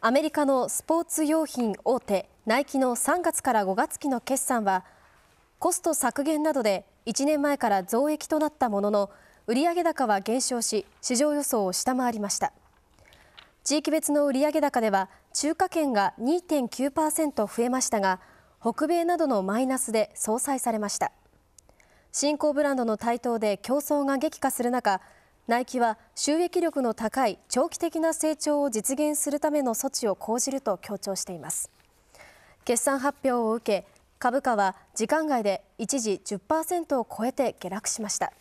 アメリカのスポーツ用品大手ナイキの3月から5月期の決算はコスト削減などで1年前から増益となったものの売上高は減少し市場予想を下回りました地域別の売上高では中華圏が2.9%増えましたが北米などのマイナスで相殺されました新興ブランドの台頭で競争が激化する中ナイキは収益力の高い長期的な成長を実現するための措置を講じると強調しています決算発表を受け株価は時間外で一時10%を超えて下落しました